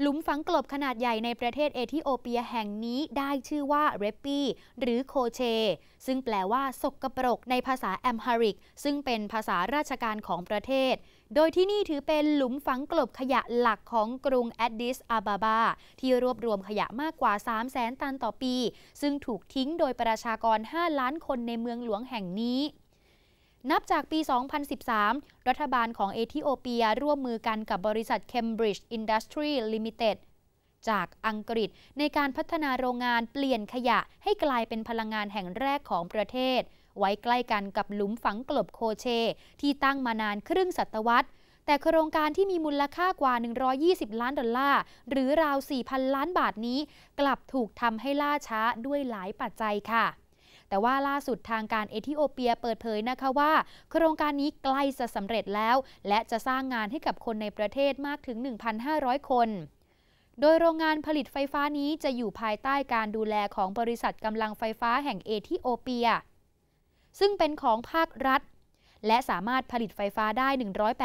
หลุมฝังกลบขนาดใหญ่ในประเทศเอธิโอเปียแห่งนี้ได้ชื่อว่าเรปปี้หรือโคเช ซึ่งแปลว่าสกกปรกในภาษาแอมฮาริกซึ่งเป็นภาษาราชการของประเทศ โดยที่นี่ถือเป็นหลุมฝังกลบขยะหลักของกรุงแอดดิสอาบาบาที่รวบรวมขยะมากกว่า3 0 0แสนตันต่อปี ซึ่งถูกทิ้งโดยประชากร 5 ล้านคนในเมืองหลวงแห่งนี้นับจากปี 2013 รัฐบาลของเอธิโอเปียร่วมมือกันกับบริษัท Cambridge Industry Limited จากอังกฤษในการพัฒนาโรงงานเปลี่ยนขยะให้กลายเป็นพลังงานแห่งแรกของประเทศ ไว้ใกล้กันกับหลุมฝังกลบโคเช ที่ตั้งมานานครึ่งศตวรรษ แต่โครงการที่มีมูลค่ากว่า 120 ล้านดอลลาร์หรือราว 4,000 ล้านบาทนี้ กลับถูกทำให้ล่าช้าด้วยหลายปัจจัยค่ะแต่ว่าล่าสุดทางการเอธิโอเปียเปิดเผยนะคะว่า โครงการนี้ใกล้จะสำเร็จแล้ว และจะสร้างงานให้กับคนในประเทศมากถึง 1,500 คน โดยโรงงานผลิตไฟฟ้านี้จะอยู่ภายใต้การดูแลของบริษัทกำลังไฟฟ้าแห่งเอธิโอเปีย ซึ่งเป็นของภาครัฐ และสามารถผลิตไฟฟ้าได้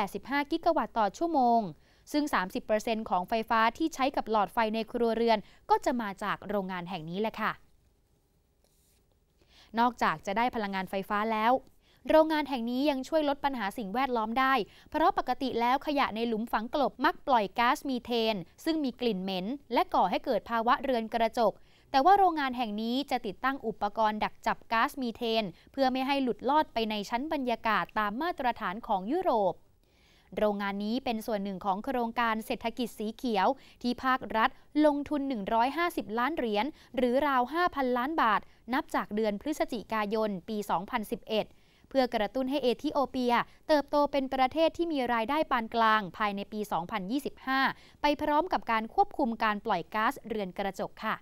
185 กิกะวัตต์ต่อชั่วโมงซึ่ง30%ของไฟฟ้าที่ใช้กับหลอดไฟในครัวเรือนก็จะมาจากโรงงานแห่งนี้แหละค่ะนอกจากจะได้พลังงานไฟฟ้าแล้ว โรงงานแห่งนี้ยังช่วยลดปัญหาสิ่งแวดล้อมได้ เพราะปกติแล้วขยะในหลุมฝังกลบมักปล่อยก๊าซมีเทน ซึ่งมีกลิ่นเหม็นและก่อให้เกิดภาวะเรือนกระจก แต่ว่าโรงงานแห่งนี้จะติดตั้งอุปกรณ์ดักจับก๊าซมีเทน เพื่อไม่ให้หลุดลอดไปในชั้นบรรยากาศตามมาตรฐานของยุโรปโรงงานนี้เป็นส่วนหนึ่งของโครงการเศรษฐกิจสีเขียวที่ภาครัฐลงทุน 150 ล้านเหรียญหรือราว 5,000 ล้านบาท นับจากเดือนพฤศจิกายนปี 2011 เพื่อกระตุ้นให้เอธิโอเปียเติบโตเป็นประเทศที่มีรายได้ปานกลางภายในปี 2025 ไปพร้อมกับการควบคุมการปล่อยก๊าซเรือนกระจกค่ะ